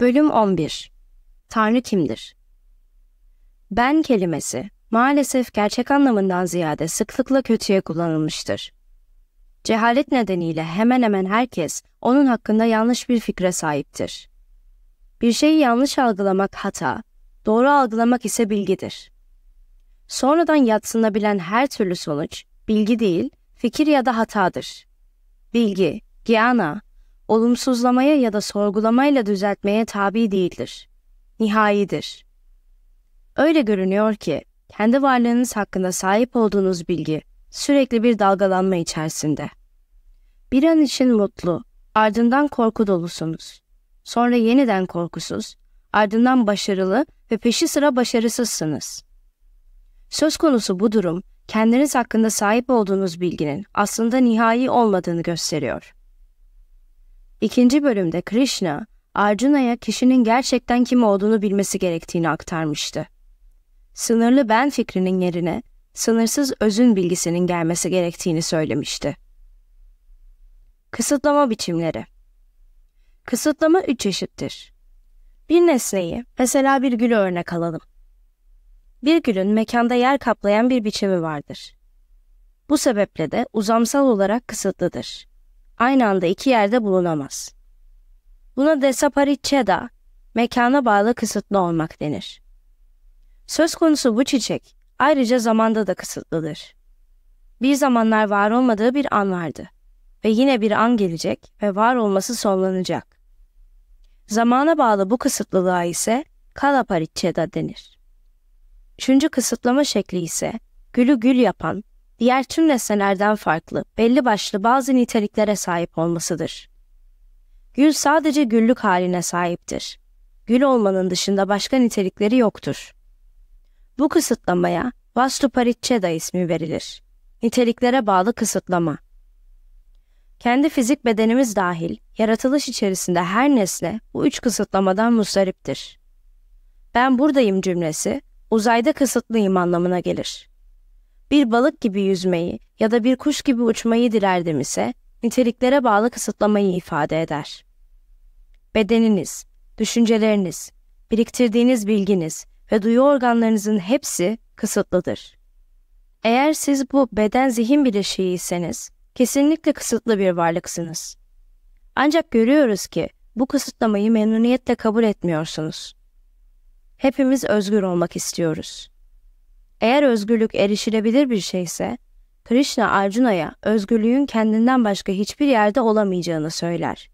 Bölüm 11 Tanrı kimdir? Ben kelimesi maalesef gerçek anlamından ziyade sıklıkla kötüye kullanılmıştır. Cehalet nedeniyle hemen hemen herkes onun hakkında yanlış bir fikre sahiptir. Bir şeyi yanlış algılamak hata, doğru algılamak ise bilgidir. Sonradan yatsınabilen her türlü sonuç bilgi değil, fikir ya da hatadır. Bilgi, Giana, olumsuzlamaya ya da sorgulamayla düzeltmeye tabi değildir. Nihayidir. Öyle görünüyor ki kendi varlığınız hakkında sahip olduğunuz bilgi sürekli bir dalgalanma içerisinde. Bir an için mutlu, ardından korku dolusunuz. Sonra yeniden korkusuz, ardından başarılı ve peşi sıra başarısızsınız. Söz konusu bu durum, kendiniz hakkında sahip olduğunuz bilginin aslında nihai olmadığını gösteriyor.'' İkinci bölümde Krishna, Arjuna'ya kişinin gerçekten kim olduğunu bilmesi gerektiğini aktarmıştı. Sınırlı ben fikrinin yerine sınırsız özün bilgisinin gelmesi gerektiğini söylemişti. Kısıtlama biçimleri Kısıtlama üç çeşittir. Bir nesneyi, mesela bir gülü örnek alalım. Bir gülün mekanda yer kaplayan bir biçimi vardır. Bu sebeple de uzamsal olarak kısıtlıdır aynı anda iki yerde bulunamaz. Buna desaparicheda, mekana bağlı kısıtlı olmak denir. Söz konusu bu çiçek ayrıca zamanda da kısıtlıdır. Bir zamanlar var olmadığı bir an vardı ve yine bir an gelecek ve var olması sonlanacak. Zamana bağlı bu kısıtlılığa ise kalaparicheda denir. Üçüncü kısıtlama şekli ise gülü gül yapan diğer tüm nesnelerden farklı, belli başlı bazı niteliklere sahip olmasıdır. Gül sadece güllük haline sahiptir. Gül olmanın dışında başka nitelikleri yoktur. Bu kısıtlamaya vastuparitçeda ismi verilir. Niteliklere bağlı kısıtlama. Kendi fizik bedenimiz dahil, yaratılış içerisinde her nesne bu üç kısıtlamadan mustariptir. Ben buradayım cümlesi, uzayda kısıtlıyım anlamına gelir.'' bir balık gibi yüzmeyi ya da bir kuş gibi uçmayı dilerdim ise niteliklere bağlı kısıtlamayı ifade eder. Bedeniniz, düşünceleriniz, biriktirdiğiniz bilginiz ve duyu organlarınızın hepsi kısıtlıdır. Eğer siz bu beden zihin bileşiğiyseniz kesinlikle kısıtlı bir varlıksınız. Ancak görüyoruz ki bu kısıtlamayı memnuniyetle kabul etmiyorsunuz. Hepimiz özgür olmak istiyoruz. Eğer özgürlük erişilebilir bir şeyse, Krishna Arjuna'ya özgürlüğün kendinden başka hiçbir yerde olamayacağını söyler.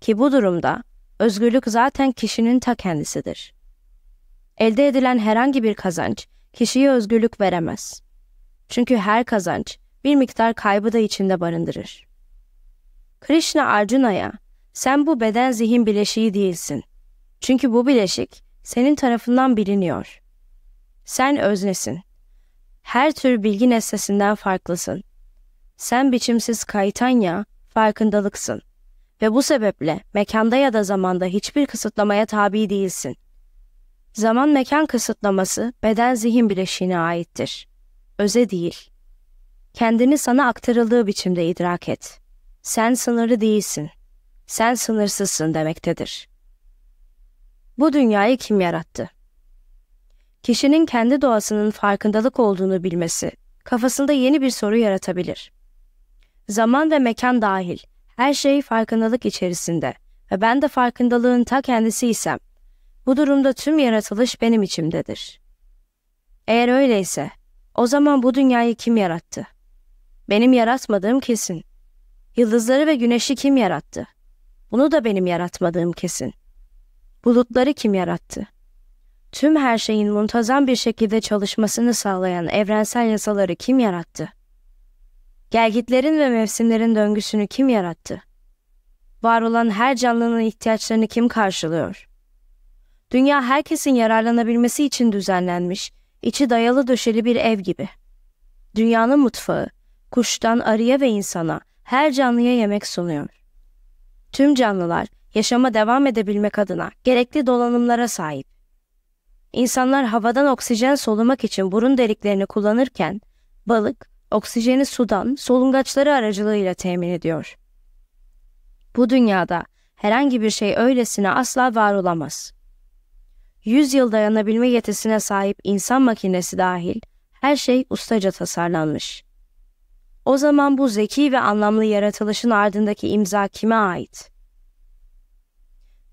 Ki bu durumda özgürlük zaten kişinin ta kendisidir. Elde edilen herhangi bir kazanç kişiye özgürlük veremez. Çünkü her kazanç bir miktar kaybı da içinde barındırır. Krishna Arjuna'ya sen bu beden zihin bileşiği değilsin. Çünkü bu bileşik senin tarafından biliniyor. Sen öznesin. Her tür bilgi nesnesinden farklısın. Sen biçimsiz kayıtan ya, farkındalıksın. Ve bu sebeple mekanda ya da zamanda hiçbir kısıtlamaya tabi değilsin. Zaman mekan kısıtlaması beden zihin bileşiğine aittir. Öze değil. Kendini sana aktarıldığı biçimde idrak et. Sen sınırlı değilsin. Sen sınırsızsın demektedir. Bu dünyayı kim yarattı? kişinin kendi doğasının farkındalık olduğunu bilmesi, kafasında yeni bir soru yaratabilir. Zaman ve mekan dahil, her şey farkındalık içerisinde ve ben de farkındalığın ta kendisi isem, bu durumda tüm yaratılış benim içimdedir. Eğer öyleyse, o zaman bu dünyayı kim yarattı? Benim yaratmadığım kesin. Yıldızları ve güneşi kim yarattı? Bunu da benim yaratmadığım kesin. Bulutları kim yarattı?'' tüm her şeyin muntazam bir şekilde çalışmasını sağlayan evrensel yasaları kim yarattı? Gelgitlerin ve mevsimlerin döngüsünü kim yarattı? Var olan her canlının ihtiyaçlarını kim karşılıyor? Dünya herkesin yararlanabilmesi için düzenlenmiş, içi dayalı döşeli bir ev gibi. Dünyanın mutfağı, kuştan arıya ve insana, her canlıya yemek sunuyor. Tüm canlılar yaşama devam edebilmek adına gerekli dolanımlara sahip. İnsanlar havadan oksijen solumak için burun deliklerini kullanırken balık oksijeni sudan solungaçları aracılığıyla temin ediyor. Bu dünyada herhangi bir şey öylesine asla var olamaz. Yüz yıl dayanabilme yetisine sahip insan makinesi dahil her şey ustaca tasarlanmış. O zaman bu zeki ve anlamlı yaratılışın ardındaki imza kime ait?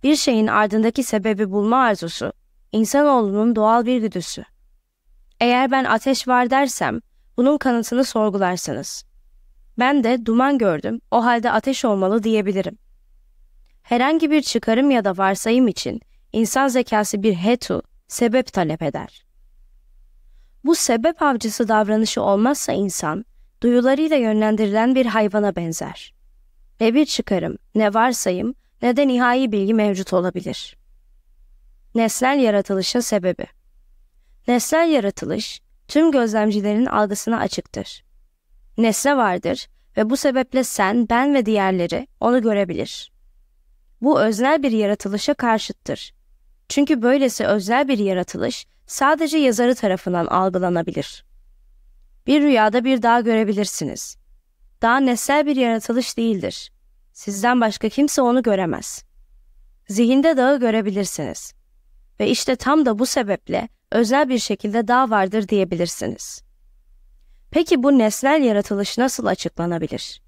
Bir şeyin ardındaki sebebi bulma arzusu insanoğlunun doğal bir güdüsü. Eğer ben ateş var dersem, bunun kanıtını sorgularsınız. Ben de duman gördüm, o halde ateş olmalı diyebilirim. Herhangi bir çıkarım ya da varsayım için insan zekası bir hetu, sebep talep eder. Bu sebep avcısı davranışı olmazsa insan, duyularıyla yönlendirilen bir hayvana benzer. Ne bir çıkarım, ne varsayım, ne de nihai bilgi mevcut olabilir.'' Nesnel yaratılışın sebebi. Nesnel yaratılış tüm gözlemcilerin algısına açıktır. Nesne vardır ve bu sebeple sen, ben ve diğerleri onu görebilir. Bu öznel bir yaratılışa karşıttır. Çünkü böylesi özel bir yaratılış sadece yazarı tarafından algılanabilir. Bir rüyada bir dağ görebilirsiniz. Dağ nesnel bir yaratılış değildir. Sizden başka kimse onu göremez. Zihinde dağı görebilirsiniz ve işte tam da bu sebeple özel bir şekilde daha vardır diyebilirsiniz. Peki bu nesnel yaratılış nasıl açıklanabilir?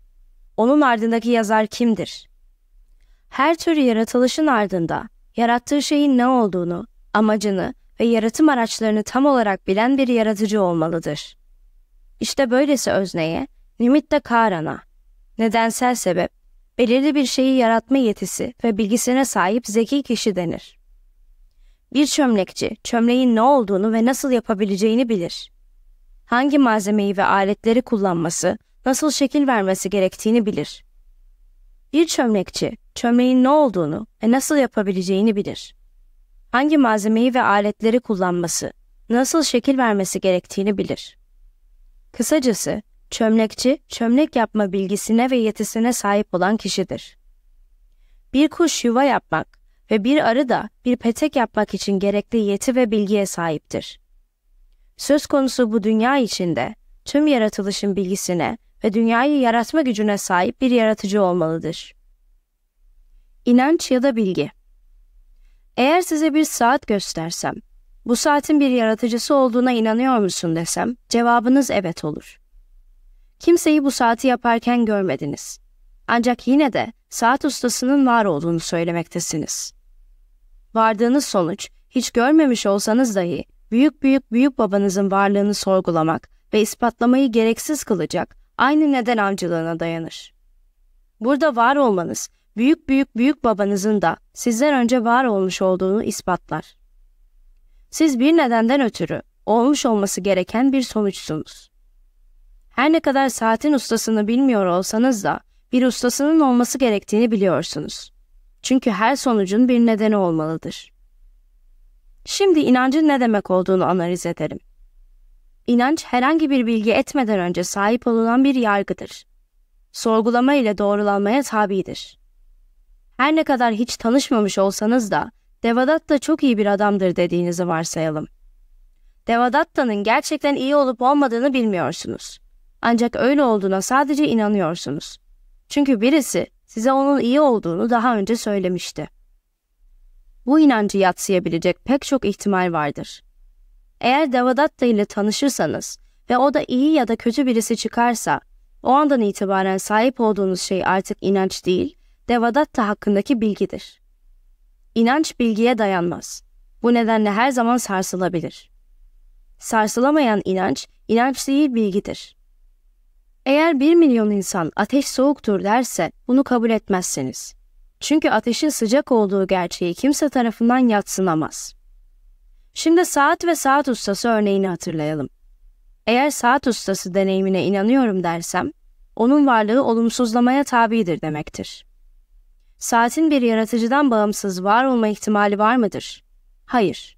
Onun ardındaki yazar kimdir? Her tür yaratılışın ardında yarattığı şeyin ne olduğunu, amacını ve yaratım araçlarını tam olarak bilen bir yaratıcı olmalıdır. İşte böylesi özneye, nimitta karana, nedensel sebep, belirli bir şeyi yaratma yetisi ve bilgisine sahip zeki kişi denir. Bir çömlekçi çömleğin ne olduğunu ve nasıl yapabileceğini bilir. Hangi malzemeyi ve aletleri kullanması, nasıl şekil vermesi gerektiğini bilir. Bir çömlekçi çömleğin ne olduğunu ve nasıl yapabileceğini bilir. Hangi malzemeyi ve aletleri kullanması, nasıl şekil vermesi gerektiğini bilir. Kısacası, çömlekçi çömlek yapma bilgisine ve yetisine sahip olan kişidir. Bir kuş yuva yapmak, ve bir arı da bir petek yapmak için gerekli yeti ve bilgiye sahiptir. Söz konusu bu dünya içinde tüm yaratılışın bilgisine ve dünyayı yaratma gücüne sahip bir yaratıcı olmalıdır. İnanç ya da bilgi Eğer size bir saat göstersem, bu saatin bir yaratıcısı olduğuna inanıyor musun desem, cevabınız evet olur. Kimseyi bu saati yaparken görmediniz. Ancak yine de saat ustasının var olduğunu söylemektesiniz. Vardığınız sonuç hiç görmemiş olsanız dahi büyük büyük büyük babanızın varlığını sorgulamak ve ispatlamayı gereksiz kılacak aynı neden avcılığına dayanır. Burada var olmanız büyük büyük büyük babanızın da sizden önce var olmuş olduğunu ispatlar. Siz bir nedenden ötürü olmuş olması gereken bir sonuçsunuz. Her ne kadar saatin ustasını bilmiyor olsanız da bir ustasının olması gerektiğini biliyorsunuz. Çünkü her sonucun bir nedeni olmalıdır. Şimdi inancın ne demek olduğunu analiz edelim. İnanç herhangi bir bilgi etmeden önce sahip olunan bir yargıdır. Sorgulama ile doğrulanmaya tabidir. Her ne kadar hiç tanışmamış olsanız da Devadatta da çok iyi bir adamdır dediğinizi varsayalım. Devadatta'nın gerçekten iyi olup olmadığını bilmiyorsunuz. Ancak öyle olduğuna sadece inanıyorsunuz. Çünkü birisi size onun iyi olduğunu daha önce söylemişti. Bu inancı yatsıyabilecek pek çok ihtimal vardır. Eğer Devadatta ile tanışırsanız ve o da iyi ya da kötü birisi çıkarsa, o andan itibaren sahip olduğunuz şey artık inanç değil, Devadatta hakkındaki bilgidir. İnanç bilgiye dayanmaz. Bu nedenle her zaman sarsılabilir. Sarsılamayan inanç, inanç değil bilgidir. Eğer bir milyon insan ateş soğuktur derse bunu kabul etmezsiniz. Çünkü ateşin sıcak olduğu gerçeği kimse tarafından yatsınamaz. Şimdi saat ve saat ustası örneğini hatırlayalım. Eğer saat ustası deneyimine inanıyorum dersem, onun varlığı olumsuzlamaya tabidir demektir. Saatin bir yaratıcıdan bağımsız var olma ihtimali var mıdır? Hayır.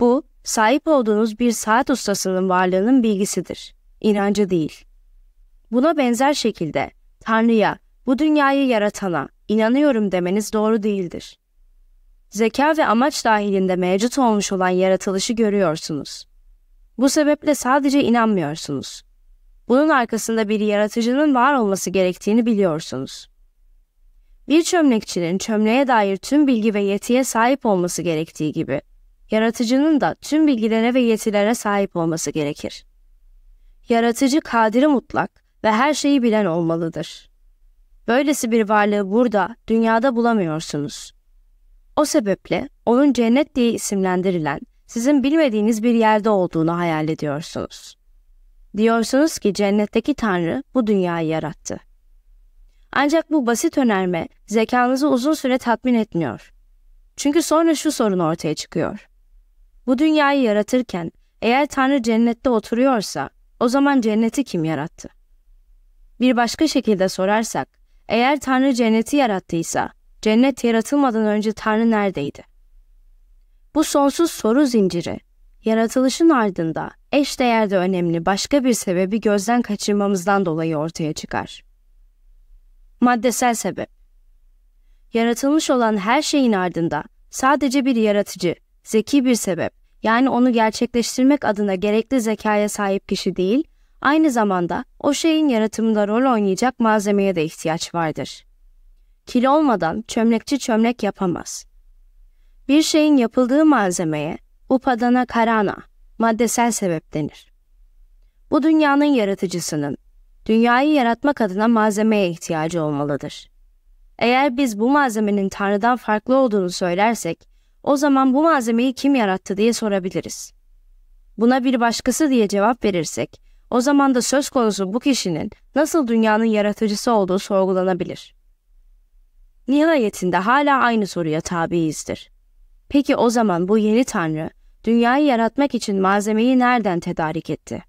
Bu, sahip olduğunuz bir saat ustasının varlığının bilgisidir, inancı değil.'' Buna benzer şekilde Tanrı'ya, bu dünyayı yaratana inanıyorum demeniz doğru değildir. Zeka ve amaç dahilinde mevcut olmuş olan yaratılışı görüyorsunuz. Bu sebeple sadece inanmıyorsunuz. Bunun arkasında bir yaratıcının var olması gerektiğini biliyorsunuz. Bir çömlekçinin çömleğe dair tüm bilgi ve yetiye sahip olması gerektiği gibi, yaratıcının da tüm bilgilere ve yetilere sahip olması gerekir. Yaratıcı kadiri mutlak, ve her şeyi bilen olmalıdır. Böylesi bir varlığı burada, dünyada bulamıyorsunuz. O sebeple onun cennet diye isimlendirilen, sizin bilmediğiniz bir yerde olduğunu hayal ediyorsunuz. Diyorsunuz ki cennetteki Tanrı bu dünyayı yarattı. Ancak bu basit önerme zekanızı uzun süre tatmin etmiyor. Çünkü sonra şu sorun ortaya çıkıyor. Bu dünyayı yaratırken eğer Tanrı cennette oturuyorsa o zaman cenneti kim yarattı? Bir başka şekilde sorarsak, eğer Tanrı cenneti yarattıysa, cennet yaratılmadan önce Tanrı neredeydi? Bu sonsuz soru zinciri, yaratılışın ardında eş değerde önemli başka bir sebebi gözden kaçırmamızdan dolayı ortaya çıkar. Maddesel sebep Yaratılmış olan her şeyin ardında sadece bir yaratıcı, zeki bir sebep, yani onu gerçekleştirmek adına gerekli zekaya sahip kişi değil, aynı zamanda o şeyin yaratımında rol oynayacak malzemeye de ihtiyaç vardır. Kil olmadan çömlekçi çömlek yapamaz. Bir şeyin yapıldığı malzemeye upadana karana, maddesel sebep denir. Bu dünyanın yaratıcısının, dünyayı yaratmak adına malzemeye ihtiyacı olmalıdır. Eğer biz bu malzemenin Tanrı'dan farklı olduğunu söylersek, o zaman bu malzemeyi kim yarattı diye sorabiliriz. Buna bir başkası diye cevap verirsek, o zaman da söz konusu bu kişinin nasıl dünyanın yaratıcısı olduğu sorgulanabilir. Nihayetinde hala aynı soruya tabiizdir. Peki o zaman bu yeni tanrı dünyayı yaratmak için malzemeyi nereden tedarik etti?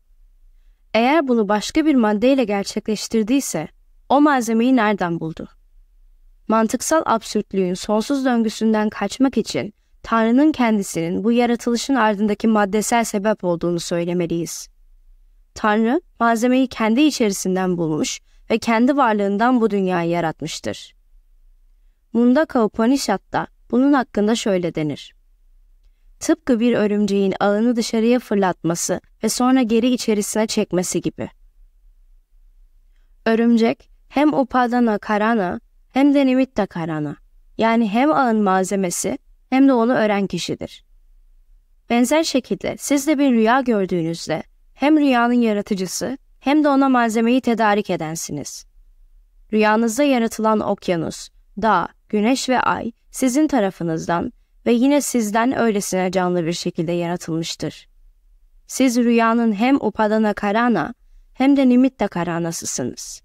Eğer bunu başka bir maddeyle gerçekleştirdiyse o malzemeyi nereden buldu? Mantıksal absürtlüğün sonsuz döngüsünden kaçmak için Tanrı'nın kendisinin bu yaratılışın ardındaki maddesel sebep olduğunu söylemeliyiz. Tanrı malzemeyi kendi içerisinden bulmuş ve kendi varlığından bu dünyayı yaratmıştır. Mundaka Upanishad'da bunun hakkında şöyle denir. Tıpkı bir örümceğin ağını dışarıya fırlatması ve sonra geri içerisine çekmesi gibi. Örümcek hem upadana karana hem de nimitta karana yani hem ağın malzemesi hem de onu ören kişidir. Benzer şekilde siz de bir rüya gördüğünüzde hem rüyanın yaratıcısı hem de ona malzemeyi tedarik edensiniz. Rüyanızda yaratılan okyanus, dağ, güneş ve ay sizin tarafınızdan ve yine sizden öylesine canlı bir şekilde yaratılmıştır. Siz rüyanın hem upadana karana hem de nimitta karanasısınız.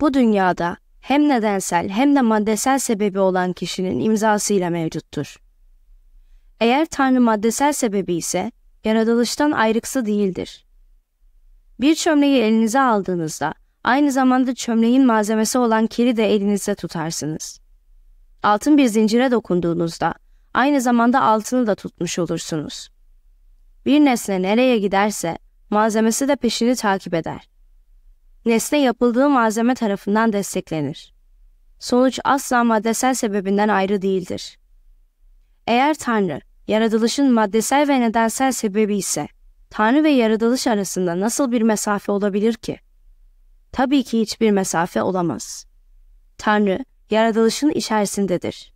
Bu dünyada hem nedensel hem de maddesel sebebi olan kişinin imzasıyla mevcuttur. Eğer Tanrı maddesel sebebi ise yaratılıştan ayrıksı değildir. Bir çömleği elinize aldığınızda aynı zamanda çömleğin malzemesi olan kiri de elinizde tutarsınız. Altın bir zincire dokunduğunuzda aynı zamanda altını da tutmuş olursunuz. Bir nesne nereye giderse malzemesi de peşini takip eder. Nesne yapıldığı malzeme tarafından desteklenir. Sonuç asla maddesel sebebinden ayrı değildir. Eğer Tanrı yaratılışın maddesel ve nedensel sebebi ise Tanrı ve yaratılış arasında nasıl bir mesafe olabilir ki? Tabii ki hiçbir mesafe olamaz. Tanrı, yaratılışın içerisindedir.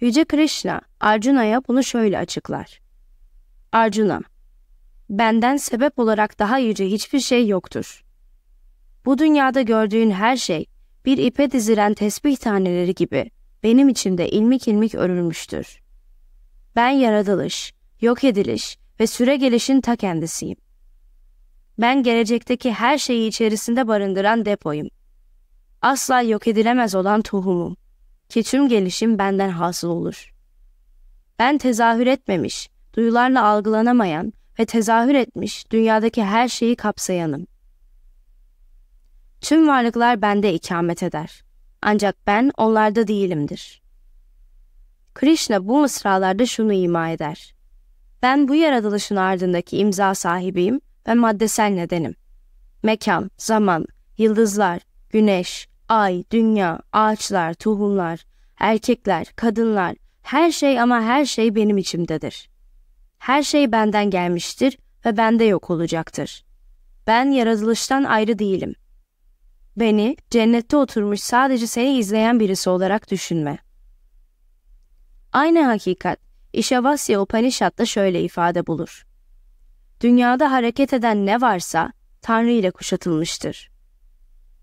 Yüce Krishna, Arjuna'ya bunu şöyle açıklar. Arjuna, benden sebep olarak daha yüce hiçbir şey yoktur. Bu dünyada gördüğün her şey, bir ipe dizilen tesbih taneleri gibi benim içimde ilmik ilmik örülmüştür.'' Ben yaratılış, yok ediliş ve süre gelişin ta kendisiyim. Ben gelecekteki her şeyi içerisinde barındıran depoyum. Asla yok edilemez olan tohumum ki tüm gelişim benden hasıl olur. Ben tezahür etmemiş, duyularla algılanamayan ve tezahür etmiş dünyadaki her şeyi kapsayanım. Tüm varlıklar bende ikamet eder. Ancak ben onlarda değilimdir.'' Krishna bu mısralarda şunu ima eder. Ben bu yaratılışın ardındaki imza sahibiyim ve maddesel nedenim. Mekan, zaman, yıldızlar, güneş, ay, dünya, ağaçlar, tohumlar, erkekler, kadınlar, her şey ama her şey benim içimdedir. Her şey benden gelmiştir ve bende yok olacaktır. Ben yaratılıştan ayrı değilim. Beni cennette oturmuş sadece seni izleyen birisi olarak düşünme.'' Aynı hakikat İşavasya Upanishad'da şöyle ifade bulur. Dünyada hareket eden ne varsa Tanrı ile kuşatılmıştır.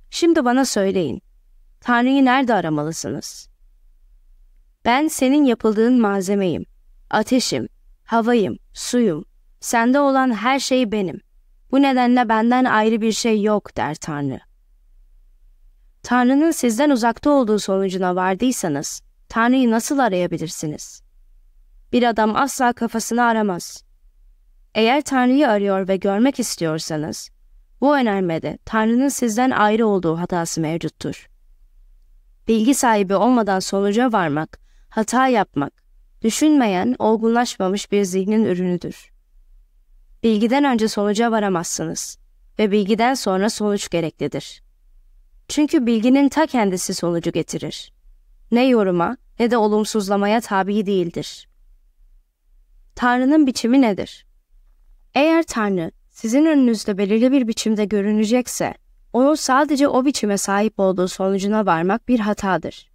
Şimdi bana söyleyin, Tanrı'yı nerede aramalısınız? Ben senin yapıldığın malzemeyim, ateşim, havayım, suyum, sende olan her şey benim. Bu nedenle benden ayrı bir şey yok der Tanrı. Tanrı'nın sizden uzakta olduğu sonucuna vardıysanız, Tanrı'yı nasıl arayabilirsiniz? Bir adam asla kafasını aramaz. Eğer Tanrı'yı arıyor ve görmek istiyorsanız, bu önermede Tanrı'nın sizden ayrı olduğu hatası mevcuttur. Bilgi sahibi olmadan sonuca varmak, hata yapmak, düşünmeyen, olgunlaşmamış bir zihnin ürünüdür. Bilgiden önce sonuca varamazsınız ve bilgiden sonra sonuç gereklidir. Çünkü bilginin ta kendisi sonucu getirir. Ne yoruma, ne de olumsuzlamaya tabi değildir. Tanrı'nın biçimi nedir? Eğer Tanrı sizin önünüzde belirli bir biçimde görünecekse, onun sadece o biçime sahip olduğu sonucuna varmak bir hatadır.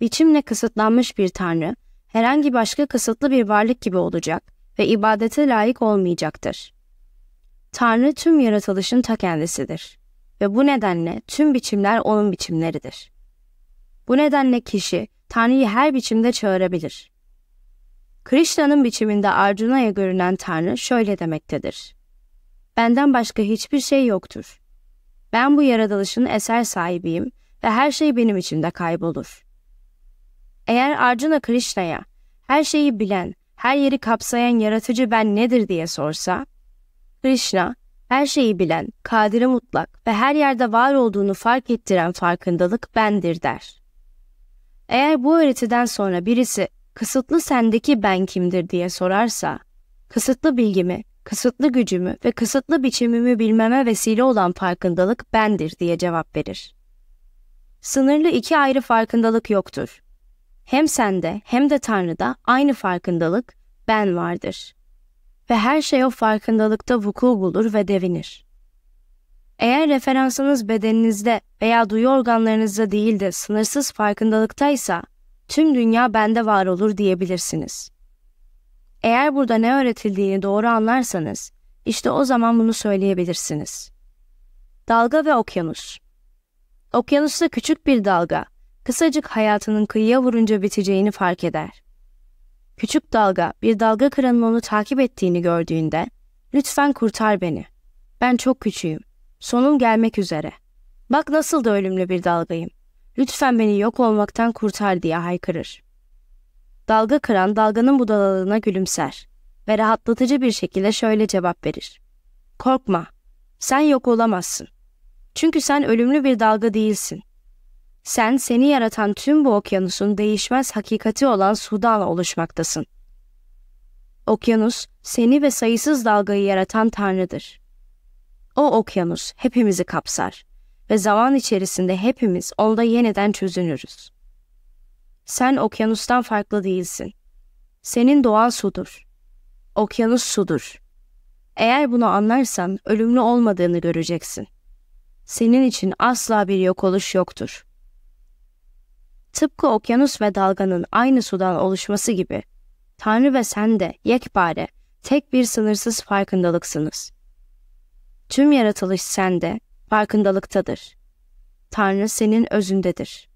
Biçimle kısıtlanmış bir Tanrı, herhangi başka kısıtlı bir varlık gibi olacak ve ibadete layık olmayacaktır. Tanrı tüm yaratılışın ta kendisidir ve bu nedenle tüm biçimler onun biçimleridir. Bu nedenle kişi Tanrı'yı her biçimde çağırabilir. Krishna'nın biçiminde Arjuna'ya görünen Tanrı şöyle demektedir. Benden başka hiçbir şey yoktur. Ben bu yaratılışın eser sahibiyim ve her şey benim içimde kaybolur. Eğer Arjuna Krishna'ya her şeyi bilen, her yeri kapsayan yaratıcı ben nedir diye sorsa, Krishna, her şeyi bilen, kadiri mutlak ve her yerde var olduğunu fark ettiren farkındalık bendir der. Eğer bu öğretiden sonra birisi kısıtlı sendeki ben kimdir diye sorarsa, kısıtlı bilgimi, kısıtlı gücümü ve kısıtlı biçimimi bilmeme vesile olan farkındalık bendir diye cevap verir. Sınırlı iki ayrı farkındalık yoktur. Hem sende hem de Tanrı'da aynı farkındalık ben vardır. Ve her şey o farkındalıkta vuku bulur ve devinir. Eğer referansınız bedeninizde veya duyu organlarınızda değil de sınırsız farkındalıktaysa, tüm dünya bende var olur diyebilirsiniz. Eğer burada ne öğretildiğini doğru anlarsanız, işte o zaman bunu söyleyebilirsiniz. Dalga ve okyanus. Okyanusta küçük bir dalga, kısacık hayatının kıyıya vurunca biteceğini fark eder. Küçük dalga bir dalga kıranın onu takip ettiğini gördüğünde, lütfen kurtar beni. Ben çok küçüğüm Sonum gelmek üzere. Bak nasıl da ölümlü bir dalgayım. Lütfen beni yok olmaktan kurtar diye haykırır. Dalga kıran dalganın budalalığına gülümser ve rahatlatıcı bir şekilde şöyle cevap verir. Korkma, sen yok olamazsın. Çünkü sen ölümlü bir dalga değilsin. Sen seni yaratan tüm bu okyanusun değişmez hakikati olan sudan oluşmaktasın. Okyanus seni ve sayısız dalgayı yaratan tanrıdır. O okyanus hepimizi kapsar ve zaman içerisinde hepimiz onda yeniden çözünürüz. Sen okyanustan farklı değilsin. Senin doğan sudur. Okyanus sudur. Eğer bunu anlarsan ölümlü olmadığını göreceksin. Senin için asla bir yok oluş yoktur. Tıpkı okyanus ve dalganın aynı sudan oluşması gibi Tanrı ve sen de yekpare, tek bir sınırsız farkındalıksınız.'' Tüm yaratılış sende, farkındalıktadır. Tanrı senin özündedir.